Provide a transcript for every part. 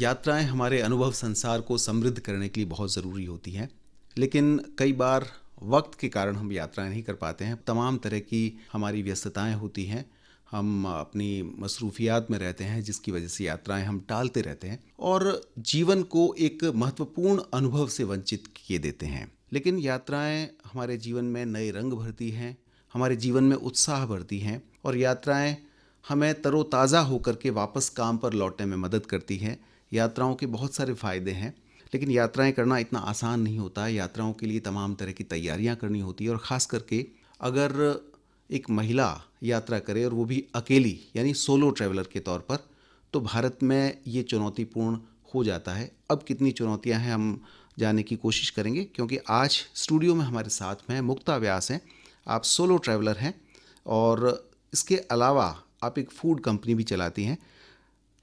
यात्राएं हमारे अनुभव संसार को समृद्ध करने के लिए बहुत ज़रूरी होती हैं लेकिन कई बार वक्त के कारण हम यात्राएं नहीं कर पाते हैं तमाम तरह की हमारी व्यस्तताएं होती हैं हम अपनी मसरूफियात में रहते हैं जिसकी वजह से यात्राएं हम टालते रहते हैं और जीवन को एक महत्वपूर्ण अनुभव से वंचित किए देते हैं लेकिन यात्राएं हमारे जीवन में नए रंग भरती हैं हमारे जीवन में उत्साह भरती हैं और यात्राएं हमें तरोताज़ा होकर के वापस काम पर लौटने में मदद करती हैं यात्राओं के बहुत सारे फ़ायदे हैं लेकिन यात्राएं करना इतना आसान नहीं होता है यात्राओं के लिए तमाम तरह की तैयारियां करनी होती है और ख़ास करके अगर एक महिला यात्रा करे और वो भी अकेली यानी सोलो ट्रैवलर के तौर पर तो भारत में ये चुनौतीपूर्ण हो जाता है अब कितनी चुनौतियां हैं हम जाने की कोशिश करेंगे क्योंकि आज स्टूडियो में हमारे साथ में मुक्ता व्यास हैं आप सोलो ट्रैवलर हैं और इसके अलावा आप एक फूड कंपनी भी चलाती हैं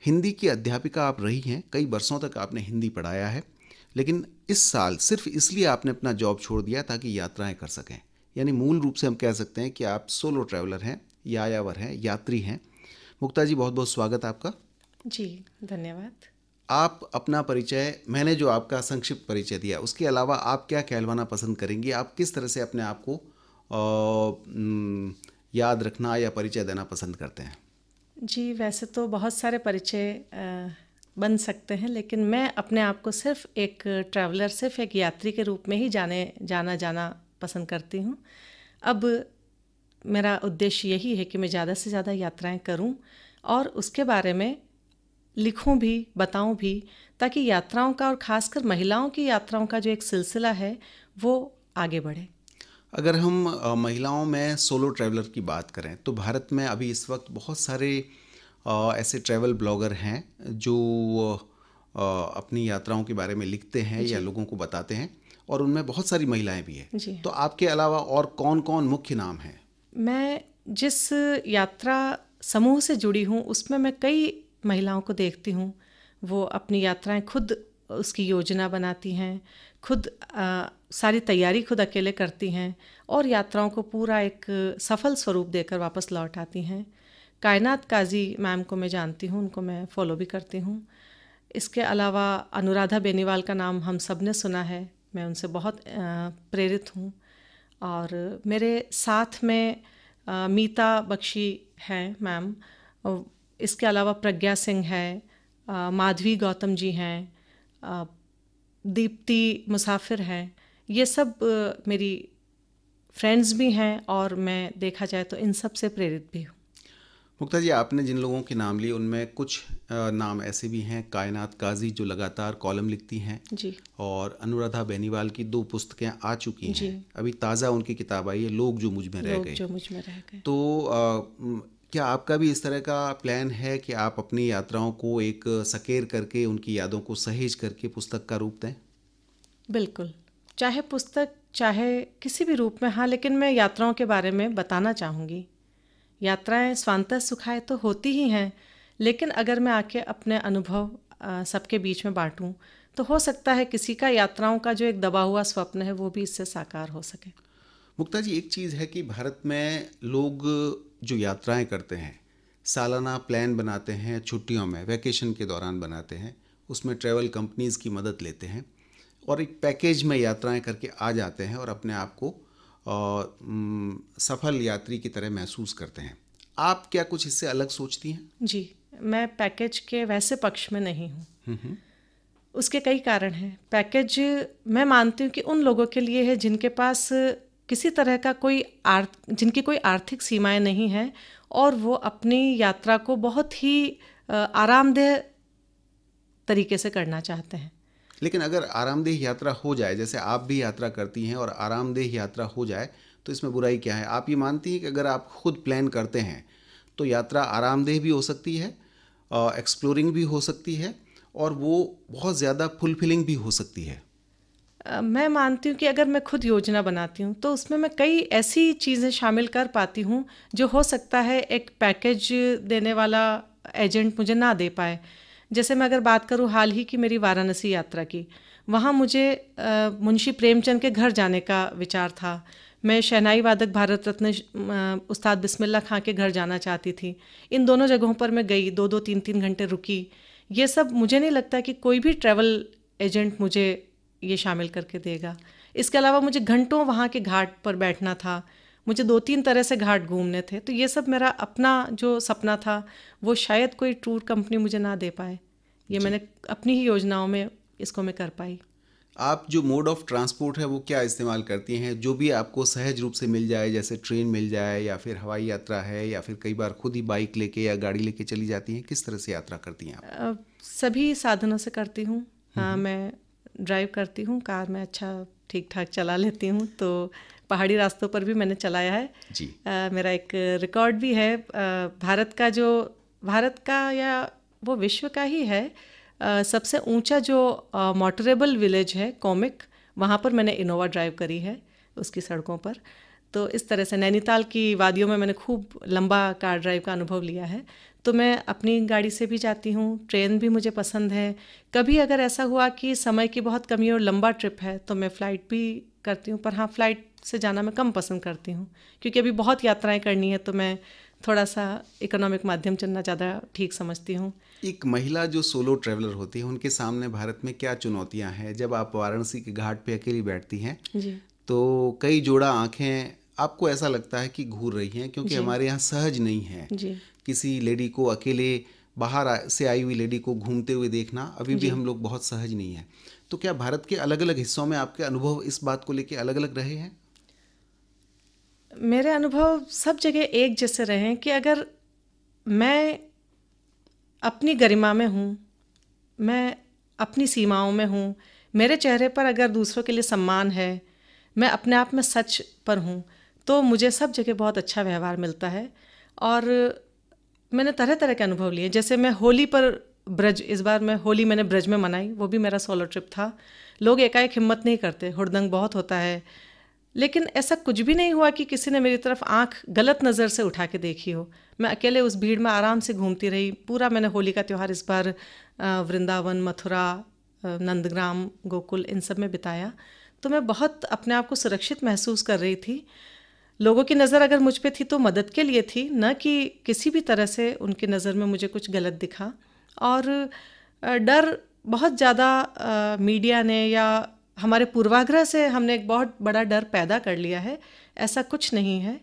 हिंदी की अध्यापिका आप रही हैं कई वर्षों तक आपने हिंदी पढ़ाया है लेकिन इस साल सिर्फ इसलिए आपने अपना जॉब छोड़ दिया ताकि यात्राएं कर सकें यानी मूल रूप से हम कह सकते हैं कि आप सोलो ट्रैवलर हैं यायावर हैं यात्री हैं मुक्ता जी बहुत बहुत स्वागत आपका जी धन्यवाद आप अपना परिचय मैंने जो आपका संक्षिप्त परिचय दिया उसके अलावा आप क्या कहलवाना पसंद करेंगी आप किस तरह से अपने आप को याद रखना या परिचय देना पसंद करते हैं जी वैसे तो बहुत सारे परिचय बन सकते हैं लेकिन मैं अपने आप को सिर्फ एक ट्रैवलर सिर्फ एक यात्री के रूप में ही जाने जाना जाना पसंद करती हूँ अब मेरा उद्देश्य यही है कि मैं ज़्यादा से ज़्यादा यात्राएं करूं और उसके बारे में लिखूं भी बताऊं भी ताकि यात्राओं का और ख़ासकर महिलाओं की यात्राओं का जो एक सिलसिला है वो आगे बढ़े अगर हम महिलाओं में सोलो ट्रैवलर की बात करें तो भारत में अभी इस वक्त बहुत सारे ऐसे ट्रैवल ब्लॉगर हैं जो अपनी यात्राओं के बारे में लिखते हैं या लोगों को बताते हैं और उनमें बहुत सारी महिलाएं भी हैं तो आपके अलावा और कौन कौन मुख्य नाम हैं मैं जिस यात्रा समूह से जुड़ी हूँ उसमें मैं कई महिलाओं को देखती हूँ वो अपनी यात्राएं खुद उसकी योजना बनाती हैं खुद आ, सारी तैयारी खुद अकेले करती हैं और यात्राओं को पूरा एक सफल स्वरूप देकर वापस लौट आती हैं कायनात काजी मैम को मैं जानती हूँ उनको मैं फॉलो भी करती हूँ इसके अलावा अनुराधा बेनीवाल का नाम हम सब ने सुना है मैं उनसे बहुत प्रेरित हूँ और मेरे साथ में मीता बख्शी हैं मैम इसके अलावा प्रज्ञा सिंह है माधवी गौतम जी हैं दीप्ति मुसाफिर हैं ये सब मेरी फ्रेंड्स भी हैं और मैं देखा जाए तो इन सब से प्रेरित भी हूँ मुक्ता जी आपने जिन लोगों के नाम लिए उनमें कुछ नाम ऐसे भी हैं कायनात काजी जो लगातार कॉलम लिखती हैं जी और अनुराधा बेनीवाल की दो पुस्तकें आ चुकी हैं अभी ताज़ा उनकी किताब आई है लोग जो मुझ में रह गए जो मुझ में रह गए तो आ, क्या आपका भी इस तरह का प्लान है कि आप अपनी यात्राओं को एक सकेर करके उनकी यादों को सहेज करके पुस्तक का रूप दें बिल्कुल चाहे पुस्तक चाहे किसी भी रूप में हाँ लेकिन मैं यात्राओं के बारे में बताना चाहूँगी यात्राएं स्वांतः सुखाए तो होती ही हैं लेकिन अगर मैं आके अपने अनुभव सबके बीच में बांटूं तो हो सकता है किसी का यात्राओं का जो एक दबा हुआ स्वप्न है वो भी इससे साकार हो सके मुक्ता जी एक चीज़ है कि भारत में लोग जो यात्राएं करते हैं सालाना प्लान बनाते हैं छुट्टियों में वैकेशन के दौरान बनाते हैं उसमें ट्रैवल कंपनीज़ की मदद लेते हैं और एक पैकेज में यात्राएं करके आ जाते हैं और अपने आप को सफल यात्री की तरह महसूस करते हैं आप क्या कुछ इससे अलग सोचती हैं जी मैं पैकेज के वैसे पक्ष में नहीं हूँ हम्म, हम्म। उसके कई कारण हैं पैकेज मैं मानती हूँ कि उन लोगों के लिए है जिनके पास किसी तरह का कोई आर्थ जिनकी कोई आर्थिक सीमाएं नहीं हैं और वो अपनी यात्रा को बहुत ही आरामदेह तरीके से करना चाहते हैं लेकिन अगर आरामदेह यात्रा हो जाए जैसे आप भी यात्रा करती हैं और आरामदेह यात्रा हो जाए तो इसमें बुराई क्या है आप ये मानती हैं कि अगर आप खुद प्लान करते हैं तो यात्रा आरामदेह भी हो सकती है एक्सप्लोरिंग भी हो सकती है और वो बहुत ज़्यादा फुलफिलिंग भी हो सकती है मैं मानती हूँ कि अगर मैं खुद योजना बनाती हूँ तो उसमें मैं कई ऐसी चीज़ें शामिल कर पाती हूँ जो हो सकता है एक पैकेज देने वाला एजेंट मुझे ना दे पाए जैसे मैं अगर बात करूँ हाल ही की मेरी वाराणसी यात्रा की वहाँ मुझे मुंशी प्रेमचंद के घर जाने का विचार था मैं शहनाई वादक भारत रत्न उस्ताद बिस्मिल्ला खां के घर जाना चाहती थी इन दोनों जगहों पर मैं गई दो दो तीन तीन घंटे रुकी ये सब मुझे नहीं लगता कि कोई भी ट्रैवल एजेंट मुझे ये शामिल करके देगा इसके अलावा मुझे घंटों वहाँ के घाट पर बैठना था मुझे दो तीन तरह से घाट घूमने थे तो ये सब मेरा अपना जो सपना था वो शायद कोई टूर कंपनी मुझे ना दे पाए ये मैंने अपनी ही योजनाओं में इसको मैं कर पाई आप जो मोड ऑफ ट्रांसपोर्ट है वो क्या इस्तेमाल करती हैं जो भी आपको सहज रूप से मिल जाए जैसे ट्रेन मिल जाए या फिर हवाई यात्रा है या फिर कई बार खुद ही बाइक लेके या गाड़ी लेके चली जाती हैं किस तरह से यात्रा करती हैं आप सभी साधनों से करती हूँ हम्म, हाँ हम्म। मैं ड्राइव करती हूँ कार में अच्छा ठीक ठाक चला लेती हूँ तो पहाड़ी रास्तों पर भी मैंने चलाया है जी आ, मेरा एक रिकॉर्ड भी है आ, भारत का जो भारत का या वो विश्व का ही है आ, सबसे ऊंचा जो मोटरेबल विलेज है कॉमिक वहाँ पर मैंने इनोवा ड्राइव करी है उसकी सड़कों पर तो इस तरह से नैनीताल की वादियों में मैंने खूब लंबा कार ड्राइव का अनुभव लिया है तो मैं अपनी गाड़ी से भी जाती हूँ ट्रेन भी मुझे पसंद है कभी अगर ऐसा हुआ कि समय की बहुत कमी और लंबा ट्रिप है तो मैं फ़्लाइट भी करती हूँ पर हाँ फ़्लाइट से जाना मैं कम पसंद करती हूँ क्योंकि अभी बहुत यात्राएं करनी है तो मैं थोड़ा सा इकोनॉमिक माध्यम चलना ज़्यादा ठीक समझती हूँ एक महिला जो सोलो ट्रेवलर होती है उनके सामने भारत में क्या चुनौतियाँ हैं जब आप वाराणसी के घाट पर अकेली बैठती हैं तो कई जोड़ा आँखें आपको ऐसा लगता है कि घूर रही हैं क्योंकि हमारे यहाँ सहज नहीं है किसी लेडी को अकेले बाहर से आई हुई लेडी को घूमते हुए देखना अभी भी हम लोग बहुत सहज नहीं है तो क्या भारत के अलग अलग हिस्सों में आपके अनुभव इस बात को लेकर अलग अलग रहे हैं मेरे अनुभव सब जगह एक जैसे रहे हैं कि अगर मैं अपनी गरिमा में हूँ मैं अपनी सीमाओं में हूँ मेरे चेहरे पर अगर दूसरों के लिए सम्मान है मैं अपने आप में सच पर हूँ तो मुझे सब जगह बहुत अच्छा व्यवहार मिलता है और मैंने तरह तरह के अनुभव लिए जैसे मैं होली पर ब्रज इस बार मैं होली मैंने ब्रज में मनाई वो भी मेरा सोलो ट्रिप था लोग एकाएक हिम्मत नहीं करते हुड़दंग बहुत होता है लेकिन ऐसा कुछ भी नहीं हुआ कि किसी ने मेरी तरफ आंख गलत नज़र से उठा के देखी हो मैं अकेले उस भीड़ में आराम से घूमती रही पूरा मैंने होली का त्यौहार इस बार वृंदावन मथुरा नंदग्राम गोकुल इन सब में बिताया तो मैं बहुत अपने आप को सुरक्षित महसूस कर रही थी लोगों की नज़र अगर मुझ पर थी तो मदद के लिए थी न कि किसी भी तरह से उनकी नज़र में मुझे कुछ गलत दिखा और डर बहुत ज़्यादा मीडिया ने या हमारे पूर्वाग्रह से हमने एक बहुत बड़ा डर पैदा कर लिया है ऐसा कुछ नहीं है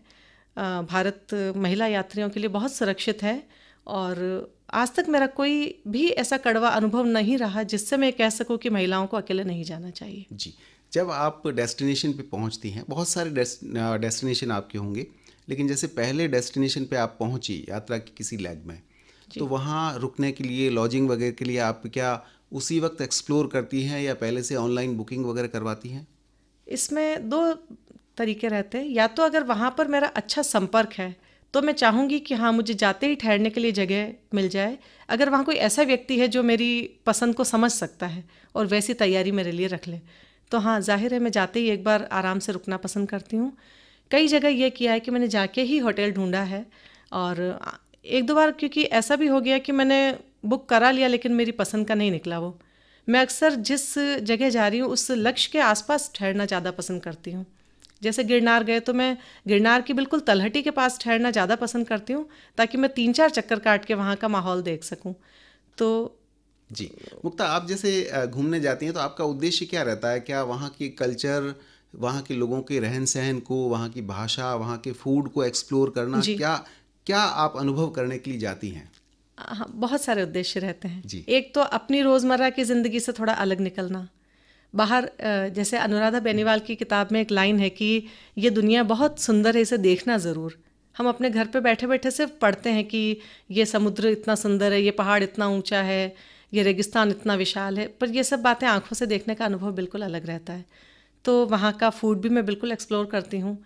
भारत महिला यात्रियों के लिए बहुत सुरक्षित है और आज तक मेरा कोई भी ऐसा कड़वा अनुभव नहीं रहा जिससे मैं कह सकूं कि महिलाओं को अकेले नहीं जाना चाहिए जी जब आप डेस्टिनेशन पे पहुंचती हैं बहुत सारे डेस्टिनेशन आपके होंगे लेकिन जैसे पहले डेस्टिनेशन पे आप पहुंची यात्रा की किसी लैग में तो वहाँ रुकने के लिए लॉजिंग वगैरह के लिए आप क्या उसी वक्त एक्सप्लोर करती हैं या पहले से ऑनलाइन बुकिंग वगैरह करवाती हैं इसमें दो तरीके रहते हैं या तो अगर वहाँ पर मेरा अच्छा संपर्क है तो मैं चाहूँगी कि हाँ मुझे जाते ही ठहरने के लिए जगह मिल जाए अगर वहाँ कोई ऐसा व्यक्ति है जो मेरी पसंद को समझ सकता है और वैसी तैयारी मेरे लिए रख ले तो हाँ जाहिर है मैं जाते ही एक बार आराम से रुकना पसंद करती हूँ कई जगह यह किया है कि मैंने जाके ही होटल ढूंढा है और एक दो बार क्योंकि ऐसा भी हो गया कि मैंने बुक करा लिया लेकिन मेरी पसंद का नहीं निकला वो मैं अक्सर जिस जगह जा रही हूँ उस लक्ष्य के आसपास ठहरना ज़्यादा पसंद करती हूँ जैसे गिरनार गए तो मैं गिरनार की बिल्कुल तलहटी के पास ठहरना ज़्यादा पसंद करती हूँ ताकि मैं तीन चार चक्कर काट के वहाँ का माहौल देख सकूँ तो जी मुक्ता आप जैसे घूमने जाती हैं तो आपका उद्देश्य क्या रहता है क्या वहाँ की कल्चर वहाँ के लोगों के रहन सहन को वहाँ की भाषा वहाँ के फूड को एक्सप्लोर करना क्या क्या आप अनुभव करने के लिए जाती हैं हाँ बहुत सारे उद्देश्य रहते हैं जी एक तो अपनी रोज़मर्रा की ज़िंदगी से थोड़ा अलग निकलना बाहर जैसे अनुराधा बेनीवाल की किताब में एक लाइन है कि ये दुनिया बहुत सुंदर है इसे देखना ज़रूर हम अपने घर पे बैठे बैठे सिर्फ पढ़ते हैं कि ये समुद्र इतना सुंदर है ये पहाड़ इतना ऊंचा है ये रेगिस्तान इतना विशाल है पर ये सब बातें आँखों से देखने का अनुभव बिल्कुल अलग रहता है तो वहाँ का फूड भी मैं बिल्कुल एक्सप्लोर करती हूँ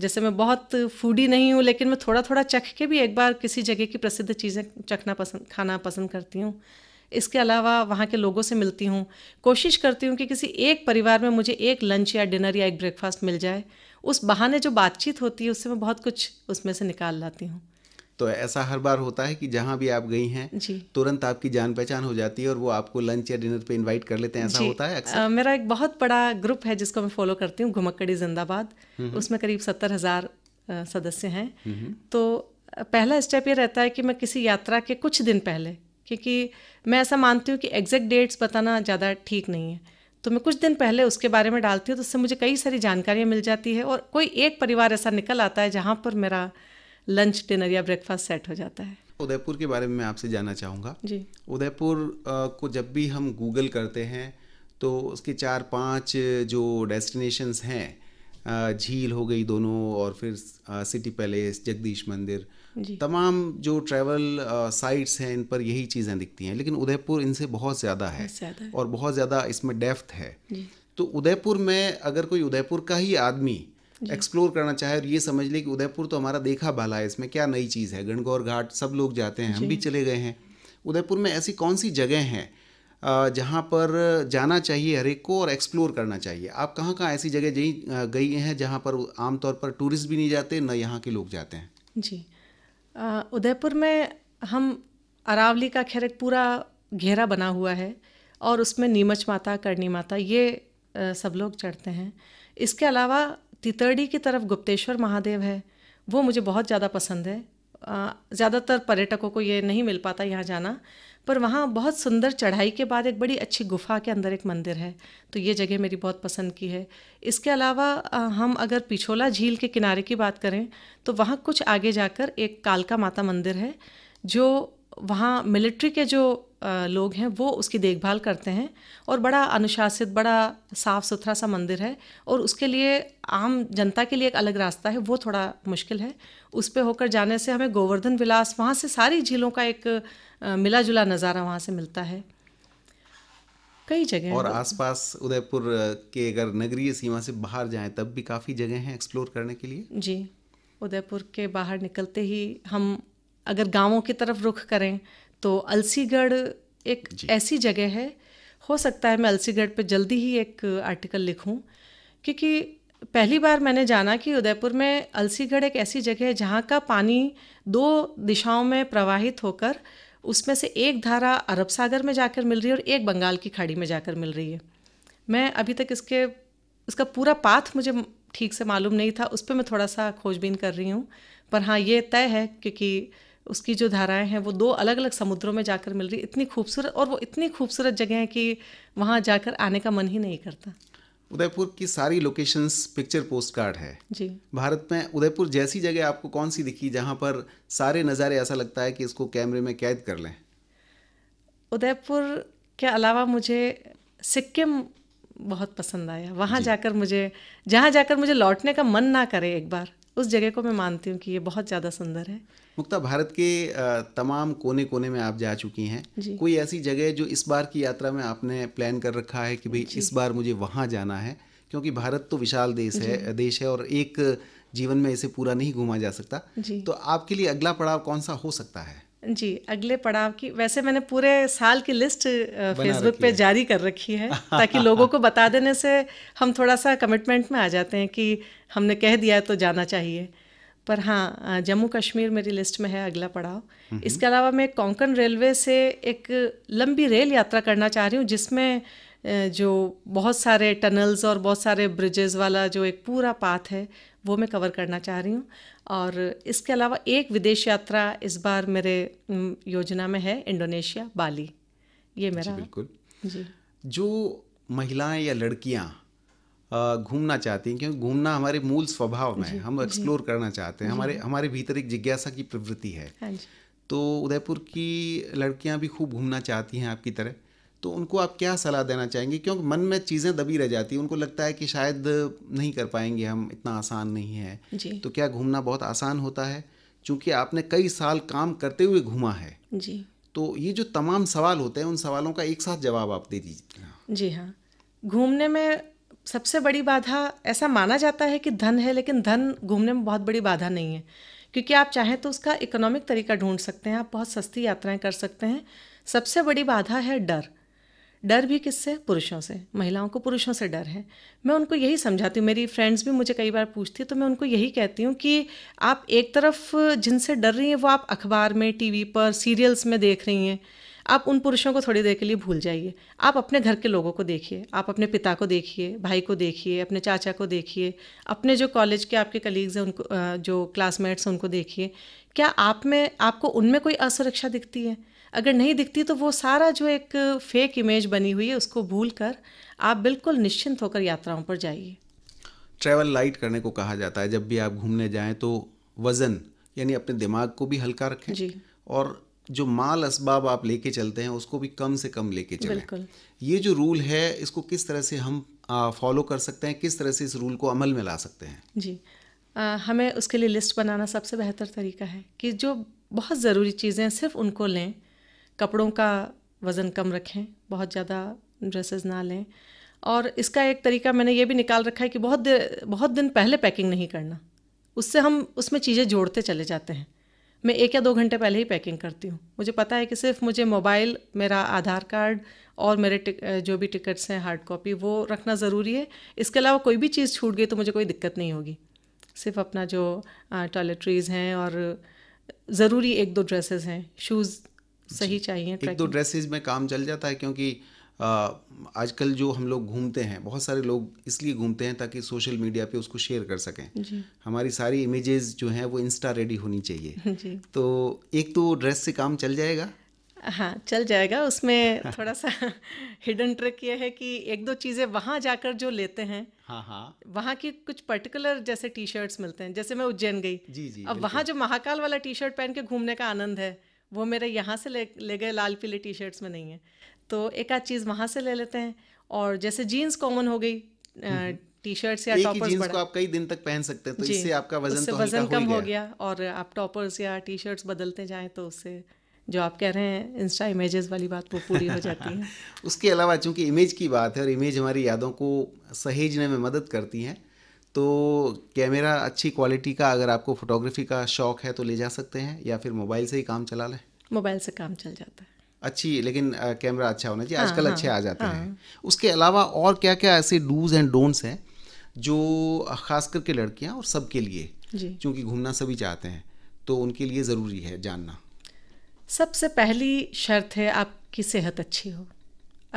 जैसे मैं बहुत फूडी नहीं हूँ लेकिन मैं थोड़ा थोड़ा चख के भी एक बार किसी जगह की प्रसिद्ध चीज़ें चखना पसंद खाना पसंद करती हूँ इसके अलावा वहाँ के लोगों से मिलती हूँ कोशिश करती हूँ कि किसी एक परिवार में मुझे एक लंच या डिनर या एक ब्रेकफास्ट मिल जाए उस बहाने जो बातचीत होती है उससे मैं बहुत कुछ उसमें से निकाल लाती हूँ तो ऐसा हर बार होता है कि जहाँ भी आप गई हैं तुरंत आपकी जान पहचान हो जाती है और वो आपको लंच या डिनर पे इनवाइट कर लेते हैं ऐसा होता है अक्सर मेरा एक बहुत बड़ा ग्रुप है जिसको मैं फॉलो करती हूँ घुमक्कड़ी जिंदाबाद हम्म। उसमें करीब सत्तर हज़ार सदस्य हैं हम्म। तो पहला स्टेप ये रहता है कि मैं किसी यात्रा के कुछ दिन पहले क्योंकि मैं ऐसा मानती हूँ कि एग्जैक्ट डेट्स बताना ज़्यादा ठीक नहीं है तो मैं कुछ दिन पहले उसके बारे में डालती हूँ तो उससे मुझे कई सारी जानकारियाँ मिल जाती है और कोई एक परिवार ऐसा निकल आता है जहाँ पर मेरा लंच डिनर या ब्रेकफास्ट सेट हो जाता है उदयपुर के बारे में मैं आपसे जानना चाहूँगा जी उदयपुर को जब भी हम गूगल करते हैं तो उसके चार पांच जो डेस्टिनेशंस हैं झील हो गई दोनों और फिर सिटी पैलेस जगदीश मंदिर तमाम जो ट्रैवल साइट्स हैं इन पर यही चीज़ें दिखती हैं लेकिन उदयपुर इनसे बहुत ज़्यादा है और बहुत ज़्यादा इसमें डेफ्थ है तो उदयपुर में अगर कोई उदयपुर का ही आदमी एक्सप्लोर करना चाहे और ये समझ ले कि उदयपुर तो हमारा देखा भाला है इसमें क्या नई चीज़ है गणगौर घाट सब लोग जाते हैं हम भी चले गए हैं उदयपुर में ऐसी कौन सी जगह हैं जहाँ पर जाना चाहिए हर एक को और एक्सप्लोर करना चाहिए आप कहाँ कहाँ ऐसी जगह गई गई हैं जहाँ पर आमतौर पर टूरिस्ट भी नहीं जाते न यहाँ के लोग जाते हैं जी उदयपुर में हम अरावली का खैर एक पूरा घेरा बना हुआ है और उसमें नीमच माता करणी माता ये सब लोग चढ़ते हैं इसके अलावा तितरडी की तरफ गुप्तेश्वर महादेव है वो मुझे बहुत ज़्यादा पसंद है ज़्यादातर पर्यटकों को ये नहीं मिल पाता यहाँ जाना पर वहाँ बहुत सुंदर चढ़ाई के बाद एक बड़ी अच्छी गुफा के अंदर एक मंदिर है तो ये जगह मेरी बहुत पसंद की है इसके अलावा हम अगर पिछोला झील के किनारे की बात करें तो वहाँ कुछ आगे जाकर एक कालका माता मंदिर है जो वहाँ मिलिट्री के जो लोग हैं वो उसकी देखभाल करते हैं और बड़ा अनुशासित बड़ा साफ़ सुथरा सा मंदिर है और उसके लिए आम जनता के लिए एक अलग रास्ता है वो थोड़ा मुश्किल है उस पर होकर जाने से हमें गोवर्धन विलास वहाँ से सारी झीलों का एक मिला जुला नज़ारा वहाँ से मिलता है कई जगह और आसपास उदयपुर के अगर नगरीय सीमा से बाहर जाएं तब भी काफ़ी जगह हैं एक्सप्लोर करने के लिए जी उदयपुर के बाहर निकलते ही हम अगर गांवों की तरफ रुख करें तो अलसीगढ़ एक ऐसी जगह है हो सकता है मैं अलसीगढ़ पे जल्दी ही एक आर्टिकल लिखूं क्योंकि पहली बार मैंने जाना कि उदयपुर में अलसीगढ़ एक ऐसी जगह है जहाँ का पानी दो दिशाओं में प्रवाहित होकर उसमें से एक धारा अरब सागर में जाकर मिल रही है और एक बंगाल की खाड़ी में जाकर मिल रही है मैं अभी तक इसके इसका पूरा पाथ मुझे ठीक से मालूम नहीं था उस पर मैं थोड़ा सा खोजबीन कर रही हूँ पर हाँ ये तय है क्योंकि उसकी जो धाराएं हैं वो दो अलग अलग समुद्रों में जाकर मिल रही इतनी खूबसूरत और वो इतनी खूबसूरत जगह है कि वहाँ जाकर आने का मन ही नहीं करता उदयपुर की सारी लोकेशंस पिक्चर पोस्ट कार्ड है जी भारत में उदयपुर जैसी जगह आपको कौन सी दिखी जहाँ पर सारे नज़ारे ऐसा लगता है कि इसको कैमरे में कैद कर लें उदयपुर के अलावा मुझे सिक्किम बहुत पसंद आया वहाँ जाकर मुझे जहाँ जाकर मुझे लौटने का मन ना करे एक बार उस जगह को मैं मानती हूँ कि ये बहुत ज़्यादा सुंदर है मुक्ता भारत के तमाम कोने कोने में आप जा चुकी हैं कोई ऐसी जगह जो इस बार की यात्रा में आपने प्लान कर रखा है कि भाई इस बार मुझे वहाँ जाना है क्योंकि भारत तो विशाल देश है देश है और एक जीवन में इसे पूरा नहीं घूमा जा सकता तो आपके लिए अगला पड़ाव कौन सा हो सकता है जी अगले पड़ाव की वैसे मैंने पूरे साल की लिस्ट फेसबुक पे जारी कर रखी है ताकि लोगों को बता देने से हम थोड़ा सा कमिटमेंट में आ जाते हैं कि हमने कह दिया तो जाना चाहिए पर हाँ जम्मू कश्मीर मेरी लिस्ट में है अगला पड़ाव इसके अलावा मैं कोंकण रेलवे से एक लंबी रेल यात्रा करना चाह रही हूँ जिसमें जो बहुत सारे टनल्स और बहुत सारे ब्रिजेस वाला जो एक पूरा पाथ है वो मैं कवर करना चाह रही हूँ और इसके अलावा एक विदेश यात्रा इस बार मेरे योजना में है इंडोनेशिया बाली ये मेरा जी बिल्कुल जी जो महिलाएं या लड़कियां घूमना चाहती हैं क्योंकि घूमना हमारे मूल स्वभाव में हम एक्सप्लोर करना चाहते हैं हमारे हमारे भीतर एक जिज्ञासा की प्रवृत्ति है हाँ तो उदयपुर की लड़कियां भी खूब घूमना चाहती हैं आपकी तरह तो उनको आप क्या सलाह देना चाहेंगे क्योंकि मन में चीज़ें दबी रह जाती हैं उनको लगता है कि शायद नहीं कर पाएंगे हम इतना आसान नहीं है तो क्या घूमना बहुत आसान होता है क्योंकि आपने कई साल काम करते हुए घूमा है जी तो ये जो तमाम सवाल होते हैं उन सवालों का एक साथ जवाब आप दे दीजिए जी हाँ घूमने में सबसे बड़ी बाधा ऐसा माना जाता है कि धन है लेकिन धन घूमने में बहुत बड़ी बाधा नहीं है क्योंकि आप चाहें तो उसका इकोनॉमिक तरीका ढूंढ सकते हैं आप बहुत सस्ती यात्राएं कर सकते हैं सबसे बड़ी बाधा है डर डर भी किससे पुरुषों से महिलाओं को पुरुषों से डर है मैं उनको यही समझाती हूँ मेरी फ्रेंड्स भी मुझे कई बार पूछती तो मैं उनको यही कहती हूँ कि आप एक तरफ जिनसे डर रही हैं वो आप अखबार में टीवी पर सीरियल्स में देख रही हैं आप उन पुरुषों को थोड़ी देर के लिए भूल जाइए आप अपने घर के लोगों को देखिए आप अपने पिता को देखिए भाई को देखिए अपने चाचा को देखिए अपने जो कॉलेज के आपके कलीग्स हैं उनको जो क्लासमेट्स हैं उनको देखिए क्या आप में आपको उनमें कोई असुरक्षा दिखती है अगर नहीं दिखती तो वो सारा जो एक फेक इमेज बनी हुई है उसको भूल कर आप बिल्कुल निश्चिंत होकर यात्राओं पर जाइए ट्रैवल लाइट करने को कहा जाता है जब भी आप घूमने जाएं तो वज़न यानी अपने दिमाग को भी हल्का रखें जी और जो माल इसबाब आप लेके चलते हैं उसको भी कम से कम लेके चलें ये जो रूल है इसको किस तरह से हम फॉलो कर सकते हैं किस तरह से इस रूल को अमल में ला सकते हैं जी आ, हमें उसके लिए लिस्ट बनाना सबसे बेहतर तरीका है कि जो बहुत ज़रूरी चीज़ें सिर्फ उनको लें कपड़ों का वज़न कम रखें बहुत ज़्यादा ड्रेसेस ना लें और इसका एक तरीका मैंने ये भी निकाल रखा है कि बहुत बहुत दिन पहले पैकिंग नहीं करना उससे हम उसमें चीज़ें जोड़ते चले जाते हैं मैं एक या दो घंटे पहले ही पैकिंग करती हूँ मुझे पता है कि सिर्फ मुझे मोबाइल मेरा आधार कार्ड और मेरे जो भी टिकट्स हैं हार्ड कॉपी वो रखना ज़रूरी है इसके अलावा कोई भी चीज़ छूट गई तो मुझे कोई दिक्कत नहीं होगी सिर्फ अपना जो टॉयलेटरीज हैं और ज़रूरी एक दो ड्रेसेस हैं शूज़ सही चाहिए एक दो ड्रेसेस में काम चल जाता है क्योंकि आजकल जो हम लोग घूमते हैं बहुत सारे लोग इसलिए घूमते हैं ताकि सोशल मीडिया पे उसको शेयर कर सकें हमारी सारी इमेजेस जो हैं वो इंस्टा रेडी होनी चाहिए तो एक तो ड्रेस से काम चल जाएगा हाँ चल जाएगा उसमें थोड़ा सा हिडन ट्रिक ये है कि एक दो चीज़ें वहाँ जाकर जो लेते हैं हाँ हाँ वहाँ की कुछ पर्टिकुलर जैसे टी शर्ट्स मिलते हैं जैसे मैं उज्जैन गई जी जी अब वहाँ जो महाकाल वाला टी शर्ट पहन के घूमने का आनंद है वो मेरे यहाँ से ले ले गए लाल पीले टी शर्ट्स में नहीं है तो एक आध चीज़ वहाँ से ले लेते हैं और जैसे जीन्स कॉमन हो गई टी शर्ट्स हम्म, हम्म। या टॉपर्स को आप कई दिन तक पहन सकते हैं तो इससे आपका वजन तो वजन कम हो गया और आप टॉपर्स या टी शर्ट्स बदलते जाए तो उससे जो आप कह रहे हैं इंस्टा इमेजेस वाली बात वो पूरी हो जाती है उसके अलावा चूंकि इमेज की बात है और इमेज हमारी यादों को सहेजने में मदद करती है तो कैमरा अच्छी क्वालिटी का अगर आपको फोटोग्राफी का शौक है तो ले जा सकते हैं या फिर मोबाइल से ही काम चला लें मोबाइल से काम चल जाता है अच्छी लेकिन कैमरा अच्छा होना चाहिए हाँ, आजकल हाँ, अच्छे आ जाते हाँ। हैं उसके अलावा और क्या क्या ऐसे डूज एंड डोंट्स हैं जो खास करके लड़कियां और सबके लिए क्योंकि घूमना सभी चाहते हैं तो उनके लिए ज़रूरी है जानना सबसे पहली शर्त है आपकी सेहत अच्छी हो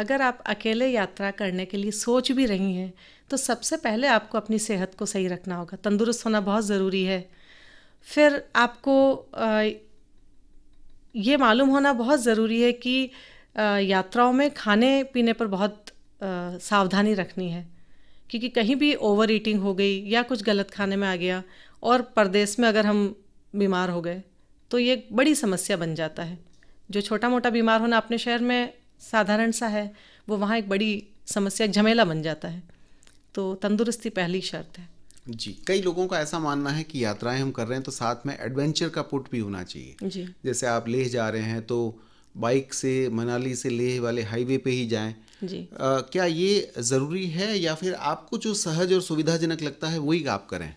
अगर आप अकेले यात्रा करने के लिए सोच भी रही हैं तो सबसे पहले आपको अपनी सेहत को सही रखना होगा तंदुरुस्त होना बहुत ज़रूरी है फिर आपको ये मालूम होना बहुत ज़रूरी है कि यात्राओं में खाने पीने पर बहुत सावधानी रखनी है क्योंकि कहीं भी ओवर ईटिंग हो गई या कुछ गलत खाने में आ गया और परदेश में अगर हम बीमार हो गए तो ये बड़ी समस्या बन जाता है जो छोटा मोटा बीमार होना अपने शहर में साधारण सा है वो वहाँ एक बड़ी समस्या झमेला बन जाता है तो तंदुरुस्ती पहली शर्त है जी कई लोगों का ऐसा मानना है कि यात्राएं हम कर रहे हैं तो साथ में एडवेंचर का पुट भी होना चाहिए जी जैसे आप लेह जा रहे हैं तो बाइक से मनाली से लेह वाले हाईवे पे ही जाएं जी आ, क्या ये ज़रूरी है या फिर आपको जो सहज और सुविधाजनक लगता है वही आप करें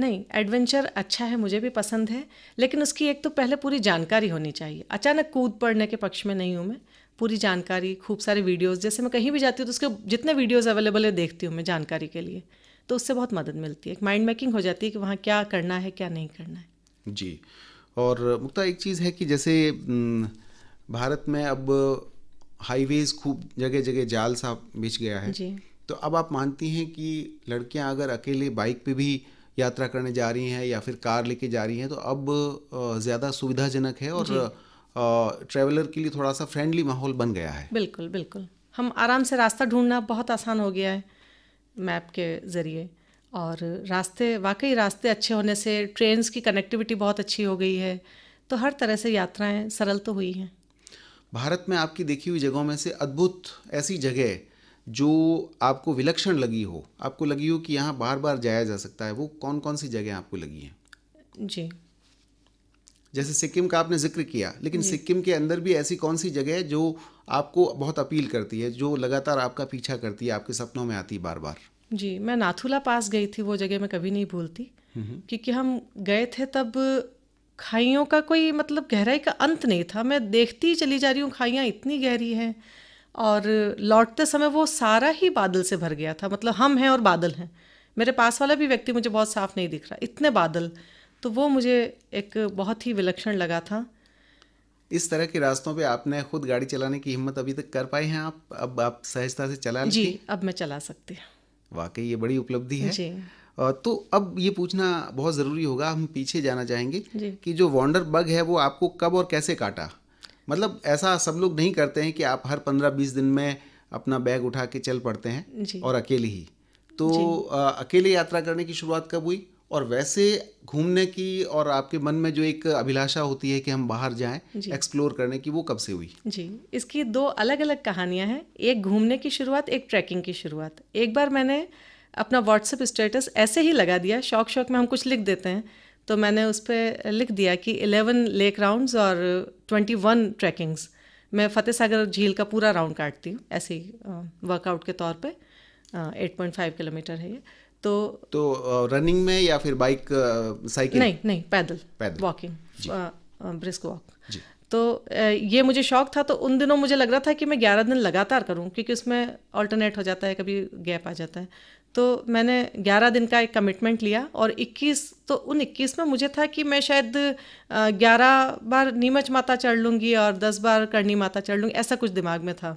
नहीं एडवेंचर अच्छा है मुझे भी पसंद है लेकिन उसकी एक तो पहले पूरी जानकारी होनी चाहिए अचानक कूद पड़ने के पक्ष में नहीं हूँ मैं पूरी जानकारी खूब सारे वीडियोस जैसे मैं कहीं भी जाती हूँ तो उसके जितने वीडियोस अवेलेबल है देखती हूँ मैं जानकारी के लिए तो उससे बहुत मदद मिलती है माइंड मेकिंग हो जाती है कि वहाँ क्या करना है क्या नहीं करना है जी और मुक्ता एक चीज़ है कि जैसे भारत में अब हाईवेज़ खूब जगह जगह जाल सा बिछ गया है जी तो अब आप मानती हैं कि लड़कियां अगर अकेले बाइक पे भी यात्रा करने जा रही हैं या फिर कार लेके जा रही हैं तो अब ज़्यादा सुविधाजनक है और ट्रैवलर के लिए थोड़ा सा फ्रेंडली माहौल बन गया है बिल्कुल बिल्कुल हम आराम से रास्ता ढूंढना बहुत आसान हो गया है मैप के ज़रिए और रास्ते वाकई रास्ते अच्छे होने से ट्रेन्स की कनेक्टिविटी बहुत अच्छी हो गई है तो हर तरह से यात्राएं सरल तो हुई हैं भारत में आपकी देखी हुई जगहों में से अद्भुत ऐसी जगह जो आपको विलक्षण लगी हो आपको लगी हो कि यहाँ बार बार जाया जा सकता है वो कौन कौन सी जगह आपको लगी हैं जी जैसे सिक्किम का आपने जिक्र किया लेकिन सिक्किम के अंदर भी ऐसी कौन सी जगह है जो आपको बहुत अपील करती है जो लगातार आपका पीछा करती है आपके सपनों में आती है बार बार जी मैं नाथुला पास गई थी वो जगह मैं कभी नहीं भूलती क्योंकि हम गए थे तब खाइयों का कोई मतलब गहराई का अंत नहीं था मैं देखती ही चली जा रही हूँ खाइयाँ इतनी गहरी हैं और लौटते समय वो सारा ही बादल से भर गया था मतलब हम हैं और बादल हैं मेरे पास वाला भी व्यक्ति मुझे बहुत साफ नहीं दिख रहा इतने बादल तो वो मुझे एक बहुत ही विलक्षण लगा था इस तरह के रास्तों पे आपने खुद गाड़ी चलाने की हिम्मत अभी तक कर पाए हैं आप अब आप सहजता से चला जी अब मैं चला सकती हूँ वाकई ये बड़ी उपलब्धि है जी तो अब ये पूछना बहुत ज़रूरी होगा हम पीछे जाना चाहेंगे कि जो वॉन्डर बग है वो आपको कब और कैसे काटा मतलब ऐसा सब लोग नहीं करते हैं कि आप हर पंद्रह बीस दिन में अपना बैग उठा के चल पड़ते हैं और अकेले ही तो अकेले यात्रा करने की शुरुआत कब हुई और वैसे घूमने की और आपके मन में जो एक अभिलाषा होती है कि हम बाहर जाएं एक्सप्लोर करने की वो कब से हुई जी इसकी दो अलग अलग कहानियां हैं एक घूमने की शुरुआत एक ट्रैकिंग की शुरुआत एक बार मैंने अपना व्हाट्सएप स्टेटस ऐसे ही लगा दिया शौक शौक में हम कुछ लिख देते हैं तो मैंने उस पर लिख दिया कि एलेवन लेक राउंड्स और ट्वेंटी वन ट्रैकिंग्स मैं फतेह सागर झील का पूरा राउंड काटती हूँ ऐसे ही वर्कआउट के तौर पर एट पॉइंट फाइव किलोमीटर है ये तो तो रनिंग में या फिर बाइक साइकिल नहीं नहीं पैदल पैदल वॉकिंग ब्रिस्क वॉक तो ये मुझे शौक था तो उन दिनों मुझे लग रहा था कि मैं ग्यारह दिन लगातार करूं क्योंकि उसमें ऑल्टरनेट हो जाता है कभी गैप आ जाता है तो मैंने ग्यारह दिन का एक कमिटमेंट लिया और इक्कीस तो उन इक्कीस में मुझे था कि मैं शायद ग्यारह बार नीमच माता चढ़ लूँगी और दस बार करनी माता चढ़ लूँगी ऐसा कुछ दिमाग में था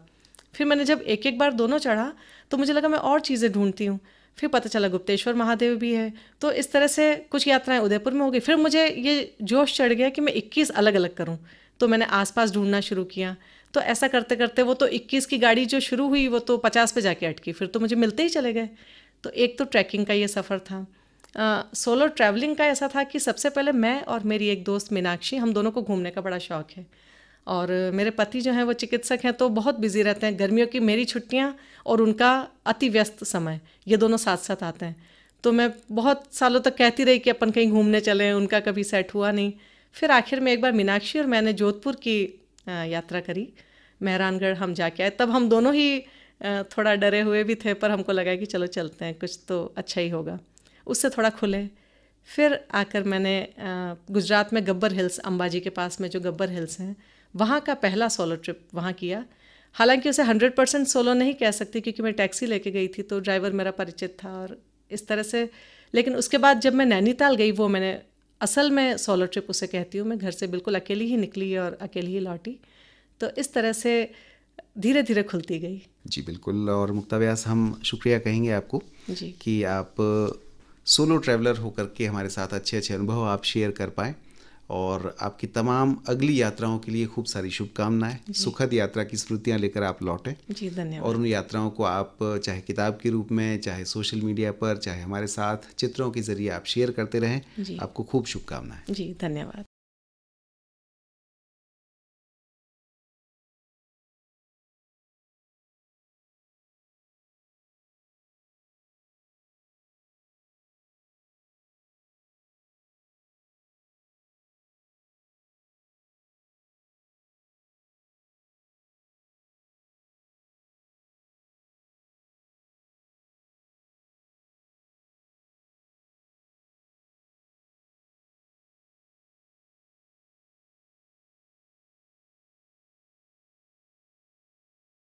फिर मैंने जब एक एक बार दोनों चढ़ा तो मुझे लगा मैं और चीज़ें ढूंढती हूँ फिर पता चला गुप्तेश्वर महादेव भी है तो इस तरह से कुछ यात्राएं उदयपुर में हो गई फिर मुझे ये जोश चढ़ गया कि मैं 21 अलग अलग करूं तो मैंने आसपास ढूंढना शुरू किया तो ऐसा करते करते वो तो 21 की गाड़ी जो शुरू हुई वो तो 50 पे जाके अटकी फिर तो मुझे मिलते ही चले गए तो एक तो ट्रैकिंग का ये सफ़र था सोलो ट्रैवलिंग का ऐसा था कि सबसे पहले मैं और मेरी एक दोस्त मीनाक्षी हम दोनों को घूमने का बड़ा शौक है और मेरे पति जो हैं वो चिकित्सक हैं तो बहुत बिजी रहते हैं गर्मियों की मेरी छुट्टियाँ और उनका अति व्यस्त समय ये दोनों साथ साथ आते हैं तो मैं बहुत सालों तक कहती रही कि अपन कहीं घूमने चले उनका कभी सेट हुआ नहीं फिर आखिर में एक बार मीनाक्षी और मैंने जोधपुर की यात्रा करी मेहरानगढ़ हम जाके आए तब हम दोनों ही थोड़ा डरे हुए भी थे पर हमको लगा कि चलो चलते हैं कुछ तो अच्छा ही होगा उससे थोड़ा खुले फिर आकर मैंने गुजरात में गब्बर हिल्स अम्बाजी के पास में जो गब्बर हिल्स हैं वहाँ का पहला सोलो ट्रिप वहाँ किया हालांकि उसे हंड्रेड परसेंट सोलो नहीं कह सकती क्योंकि मैं टैक्सी लेके गई थी तो ड्राइवर मेरा परिचित था और इस तरह से लेकिन उसके बाद जब मैं नैनीताल गई वो मैंने असल में सोलो ट्रिप उसे कहती हूँ मैं घर से बिल्कुल अकेली ही निकली और अकेली ही लौटी तो इस तरह से धीरे धीरे खुलती गई जी बिल्कुल और मुक्ता व्यास हम शुक्रिया कहेंगे आपको जी कि आप सोलो ट्रैवलर होकर के हमारे साथ अच्छे अच्छे अनुभव आप शेयर कर पाएँ और आपकी तमाम अगली यात्राओं के लिए खूब सारी शुभकामनाएं सुखद यात्रा की स्मृतियाँ लेकर आप लौटें जी धन्यवाद और उन यात्राओं को आप चाहे किताब के रूप में चाहे सोशल मीडिया पर चाहे हमारे साथ चित्रों के जरिए आप शेयर करते रहें आपको खूब शुभकामनाएं जी धन्यवाद